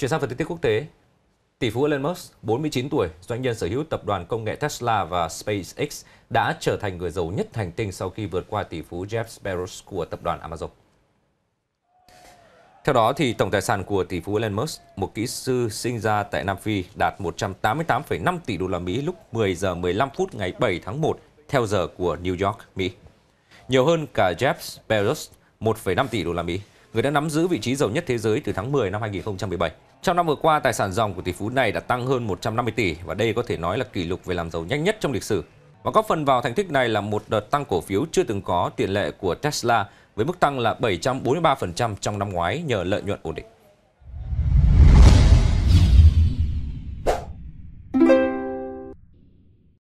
Chuyển sang phần tin tức quốc tế, tỷ phú Elon Musk, 49 tuổi, doanh nhân sở hữu tập đoàn công nghệ Tesla và SpaceX đã trở thành người giàu nhất hành tinh sau khi vượt qua tỷ phú Jeff Bezos của tập đoàn Amazon. Theo đó, thì tổng tài sản của tỷ phú Elon Musk, một kỹ sư sinh ra tại Nam Phi, đạt 188,5 tỷ đô la Mỹ lúc 10 giờ 15 phút ngày 7 tháng 1 theo giờ của New York, Mỹ. Nhiều hơn cả Jeff Bezos 1,5 tỷ đô la Mỹ người đã nắm giữ vị trí giàu nhất thế giới từ tháng 10 năm 2017. Trong năm vừa qua, tài sản dòng của tỷ phú này đã tăng hơn 150 tỷ và đây có thể nói là kỷ lục về làm giàu nhanh nhất trong lịch sử. Và góp phần vào thành tích này là một đợt tăng cổ phiếu chưa từng có tiền lệ của Tesla với mức tăng là 743% trong năm ngoái nhờ lợi nhuận ổn định.